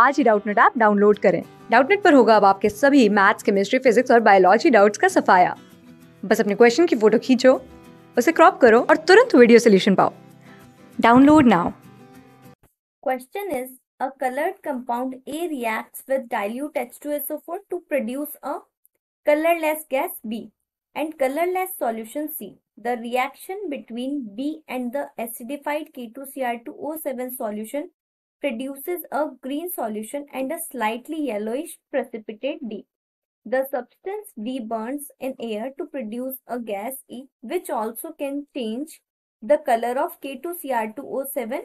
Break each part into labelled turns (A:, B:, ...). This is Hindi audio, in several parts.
A: आज ही डाउटनेट ऐप डाउनलोड करें डाउटनेट पर होगा अब आपके सभी मैथ्स केमिस्ट्री फिजिक्स और बायोलॉजी डाउट्स का सफाया बस अपने क्वेश्चन की फोटो खींचो उसे क्रॉप करो और तुरंत वीडियो सोल्यूशन पाओ download now question is a colored compound A reacts with dilute H2SO4 to produce a colorless gas B and colorless solution C. The reaction between B and the acidified K2Cr2O7 solution produces a green solution and a slightly yellowish precipitate D. The substance D burns in air to produce a gas E, which also can change the color of K2Cr2O7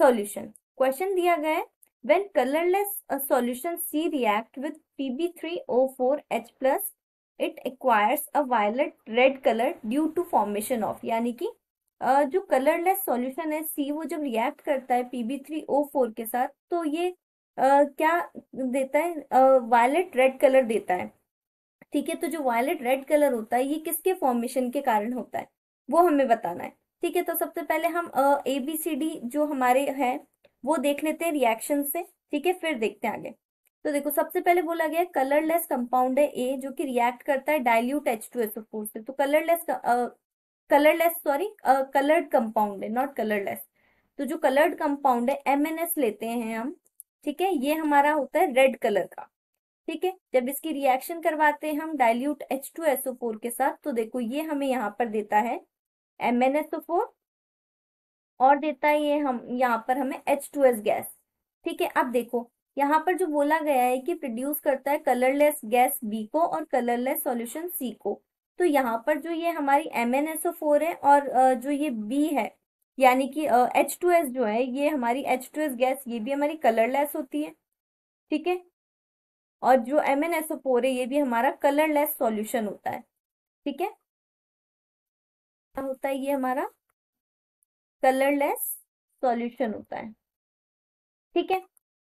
A: solution. Question दिया गया when colorless a solution C react with Pb3O4H plus it acquires a violet red color due to formation of Yani ki जो कलरलेस सॉल्यूशन है सी वो जब रिएक्ट करता है पीबी के साथ तो ये क्या देता है वायलेट रेड कलर देता है ठीक है तो जो वायलेट रेड कलर होता है ये किसके फॉर्मेशन के कारण होता है वो हमें बताना है ठीक है तो सबसे पहले हम ए बी सी डी जो हमारे है वो देख लेते हैं रिएक्शन से ठीक है फिर देखते हैं आगे तो देखो सबसे पहले बोला गया कलरलेस कंपाउंड है ए जो कि रिएक्ट करता है dilute H two SO four से तो colourless colourless sorry coloured compound है नॉट कलरलेस तो जो कलर्ड कंपाउंड है एम लेते हैं हम ठीक है ये हमारा होता है रेड कलर का ठीक है जब इसकी रिएक्शन करवाते हैं हम dilute H two SO four के साथ तो देखो ये हमें यहाँ पर देता है एम एन एसओ फोर और देता है ये हम यहाँ पर हमें एच टू एस गैस ठीक है अब देखो यहाँ पर जो बोला गया है कि प्रोड्यूस करता है कलरलेस गैस बी को और कलरलेस सॉल्यूशन सी को तो यहाँ पर जो ये हमारी एम एन फोर है और जो ये बी है यानी कि एच टू एस जो है ये हमारी एच टू एस गैस ये भी हमारी कलरलेस होती है ठीक है और जो M N S O four है ये भी हमारा कलरलेस सॉल्यूशन होता है ठीक है क्या होता है ये हमारा कलरलेस सॉल्यूशन होता है ठीक है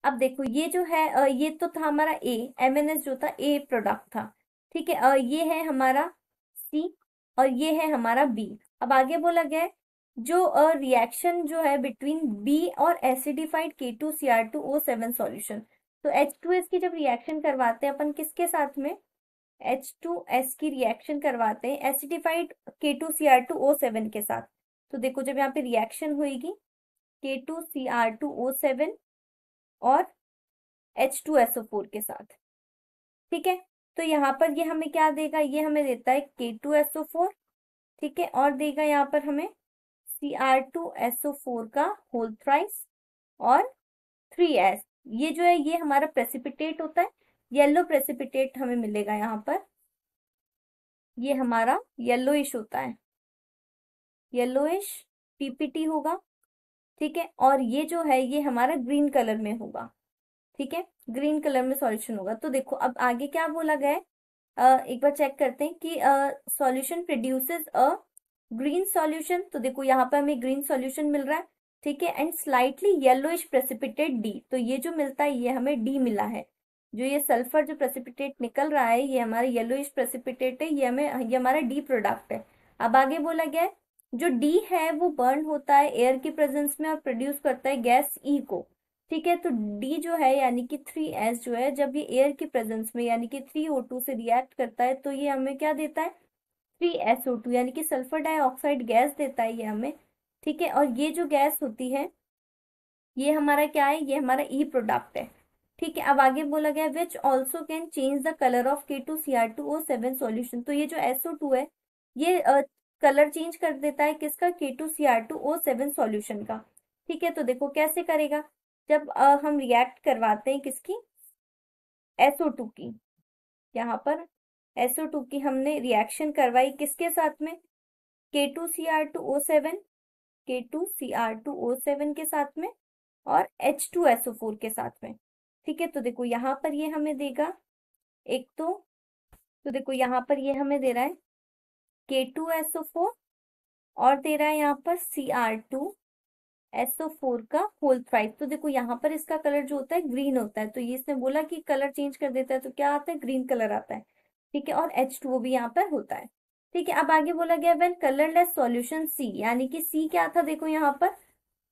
A: अब देखो ये जो है ये तो था हमारा ए एम एन एस जो था ए प्रोडक्ट था ठीक है ये है हमारा सी और ये है हमारा बी अब आगे बोला गया जो रिएक्शन जो है बिटवीन बी और acidified K two C R two O seven solution तो एच टू एस की जब रिएक्शन करवाते हैं अपन किसके साथ में एच टू एस की रिएक्शन करवाते हैं acidified K two C R two O seven के साथ तो देखो जब यहाँ पे रिएक्शन होगी K two C R two O seven और H two S O four के साथ ठीक है तो यहाँ पर ये हमें क्या देगा ये हमें देता है के टू एस ओ फोर ठीक है और देगा यहाँ पर हमें C R two S O four का होल प्राइस और थ्री एस ये जो है ये हमारा प्रेसिपिटेट होता है येलो प्रेसिपिटेट हमें मिलेगा यहाँ पर ये हमारा येलोइश होता है येलोइश पीपीटी होगा ठीक है और ये जो है ये हमारा ग्रीन कलर में होगा ठीक है ग्रीन कलर में सॉल्यूशन होगा तो देखो अब आगे क्या बोला गया है एक बार चेक करते हैं कि solution produces a green solution तो देखो यहाँ पर हमें ग्रीन सॉल्यूशन मिल रहा है ठीक है and slightly yellow is precipitate D तो ये जो मिलता है ये हमें डी मिला है जो ये सल्फर जो प्रेसिपिटेट निकल रहा है ये हमारा इज प्रेसिपिटेट है ये हमें ये हमारा डी प्रोडक्ट है अब आगे बोला गया है जो डी है वो बर्न होता है एयर की प्रेजेंस में और प्रोड्यूस करता है गैस ई e को ठीक है तो डी जो है यानी कि थ्री एस जो है जब ये एयर के प्रेजेंस में यानी कि थ्री ओ टू से रिएक्ट करता है तो ये हमें क्या देता है थ्री एस ओ टू यानी कि सल्फर डाइऑक्साइड गैस देता है ये हमें ठीक है और ये जो गैस होती है ये हमारा क्या है ये हमारा ई e प्रोडक्ट है ठीक है अब आगे बोला गया which also can change the colour of K two C R two O seven solution तो ये जो एसओ टू है ये कलर uh, चेंज कर देता है किसका K two C R two O seven solution का ठीक है तो देखो कैसे करेगा जब आ, हम रिएक्ट करवाते हैं किसकी एसओ टू की यहाँ पर एसओ टू की हमने रिएक्शन करवाई किसके साथ में K two two C R O seven K two two C R O seven के साथ में और एच टू एसओ फोर के साथ में ठीक है तो देखो यहाँ पर ये हमें देगा एक तो तो देखो यहाँ पर ये हमें दे रहा है के टू एसओ फोर और दे रहा है यहाँ पर C R two SO four का होल थ्राइड तो देखो यहाँ पर इसका कलर जो होता है ग्रीन होता है तो ये इसने बोला कि कलर चेंज कर देता है तो क्या आता है ग्रीन कलर आता है ठीक है और एच टू भी यहाँ पर होता है ठीक है अब आगे बोला गया वेन कलरलेस सॉल्यूशन सी यानी कि सी क्या था देखो यहाँ पर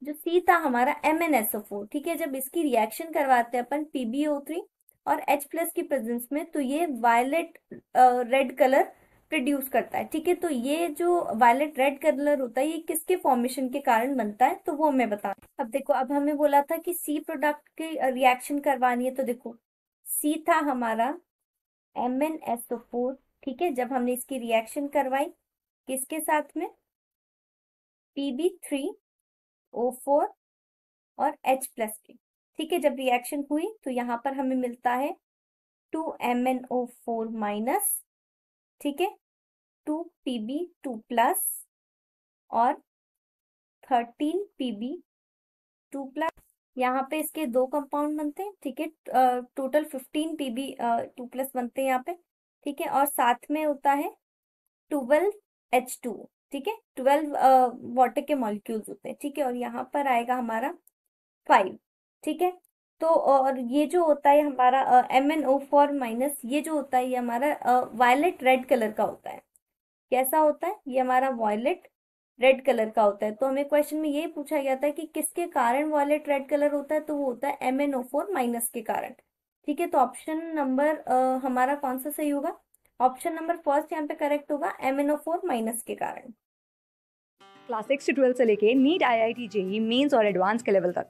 A: जो सी था हमारा M N S O four ठीक है जब इसकी रिएक्शन करवाते हैं अपन पीबीओ थ्री और एच प्लस की प्रेजेंस में तो ये वायलेट रेड कलर प्रोड्यूस करता है ठीक है तो ये जो वायलेट रेड कलर होता है ये किसके फॉर्मेशन के कारण बनता है तो वो हमें बता अब देखो अब हमें बोला था कि सी प्रोडक्ट की रिएक्शन करवानी है तो देखो सी था हमारा M N S O four ठीक है जब हमने इसकी रिएक्शन करवाई किसके साथ में बी थ्री ओ फोर और एच प्लस ठीक है जब रिएक्शन हुई तो यहाँ पर हमें मिलता है two M N O four minus ठीक है two P B two plus और thirteen P B two plus यहाँ पे इसके दो कंपाउंड बनते हैं ठीक है total fifteen P B two plus बनते हैं यहाँ पे ठीक है और साथ में होता है ट्वेल्व एच टू ठीक है ट्वेल्व वाटर के मॉलिक्यूल्स होते हैं ठीक है और यहाँ पर आएगा हमारा फाइव ठीक है तो और ये जो होता है हमारा M N O four minus ये जो होता है ये हमारा वायलेट रेड कलर का होता है कैसा होता है ये हमारा वायलेट रेड कलर का होता है तो हमें क्वेश्चन में ये पूछा गया था कि किसके कारण वायलेट रेड कलर होता है तो वो होता है M N O four minus के कारण ठीक है तो ऑप्शन नंबर हमारा कौन सा सही होगा ऑप्शन नंबर फर्स्ट यहाँ पे करेक्ट होगा M N O four minus के कारण क्लास सिक्स से ट्वेल्थ से लेके NEET I I T JEE Mains और एडवांस के लेवल तक